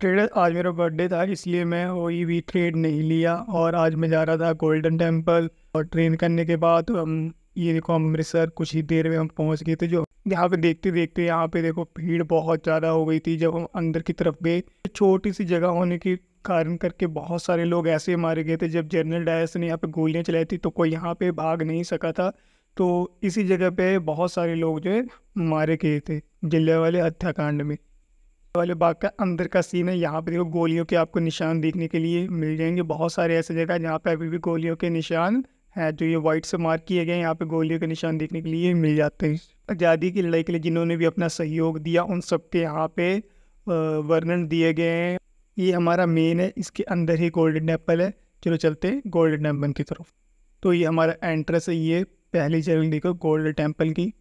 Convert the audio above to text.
trade आज मेरा birthday था इसलिए मैं कोई भी ट्रेड नहीं लिया और आज मैं जा रहा था गोल्डन टेम्पल और ट्रेन करने के बाद हम ये देखो अमृतसर कुछ ही देर में हम पहुंच गए थे जो यहाँ पे देखते देखते यहाँ पे देखो भीड़ बहुत ज़्यादा हो गई थी जब हम अंदर की तरफ गए छोटी सी जगह होने के कारण करके बहुत सारे लोग ऐसे मारे गए थे जब जनरल डायस ने यहाँ पे गोलियाँ चलाई थी तो कोई यहाँ पे भाग नहीं सका था तो इसी जगह पे बहुत सारे लोग जो है मारे गए थे जिले वाले हत्याकांड में वाले बाग का अंदर का सीन है यहाँ पे देखो गोलियों के आपको निशान देखने के लिए मिल जाएंगे बहुत सारे ऐसे जगह जहाँ पे अभी भी गोलियों के निशान हैं जो ये वाइट से मार्क किए गए हैं यहाँ पे गोलियों के निशान देखने के लिए मिल जाते हैं आज़ादी की लड़ाई के लिए जिन्होंने भी अपना सहयोग दिया उन सब के यहाँ पे वर्णन दिए गए हैं ये हमारा मेन है इसके अंदर ही गोल्डन टेम्पल है चलो चलते हैं गोल्डन टेम्पल की तरफ तो ये हमारा एंट्रेंस है ये पहली जगह देखो गोल्डन टेम्पल की